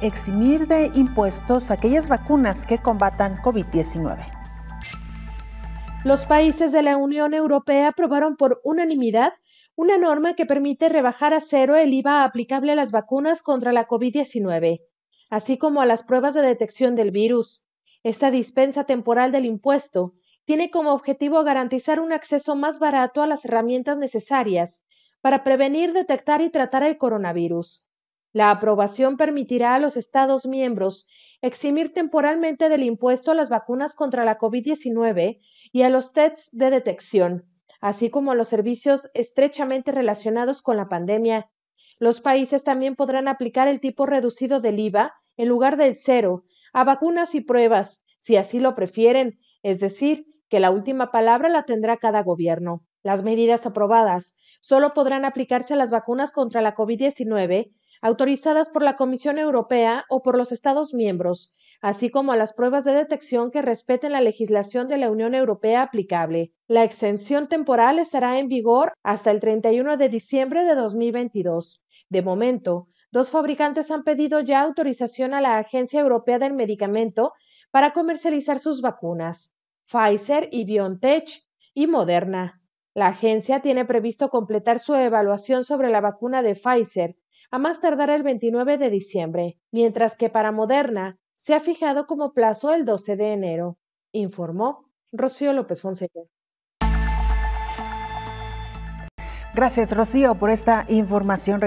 eximir de impuestos aquellas vacunas que combatan COVID-19. Los países de la Unión Europea aprobaron por unanimidad una norma que permite rebajar a cero el IVA aplicable a las vacunas contra la COVID-19, así como a las pruebas de detección del virus. Esta dispensa temporal del impuesto tiene como objetivo garantizar un acceso más barato a las herramientas necesarias para prevenir, detectar y tratar el coronavirus. La aprobación permitirá a los Estados miembros eximir temporalmente del impuesto a las vacunas contra la COVID-19 y a los tests de detección, así como a los servicios estrechamente relacionados con la pandemia. Los países también podrán aplicar el tipo reducido del IVA en lugar del cero a vacunas y pruebas, si así lo prefieren, es decir, que la última palabra la tendrá cada gobierno. Las medidas aprobadas solo podrán aplicarse a las vacunas contra la COVID-19 autorizadas por la Comisión Europea o por los Estados miembros, así como a las pruebas de detección que respeten la legislación de la Unión Europea aplicable. La exención temporal estará en vigor hasta el 31 de diciembre de 2022. De momento, dos fabricantes han pedido ya autorización a la Agencia Europea del Medicamento para comercializar sus vacunas, Pfizer y BioNTech y Moderna. La agencia tiene previsto completar su evaluación sobre la vacuna de Pfizer a más tardar el 29 de diciembre, mientras que para Moderna se ha fijado como plazo el 12 de enero, informó Rocío López Fonseca. Gracias, Rocío, por esta información.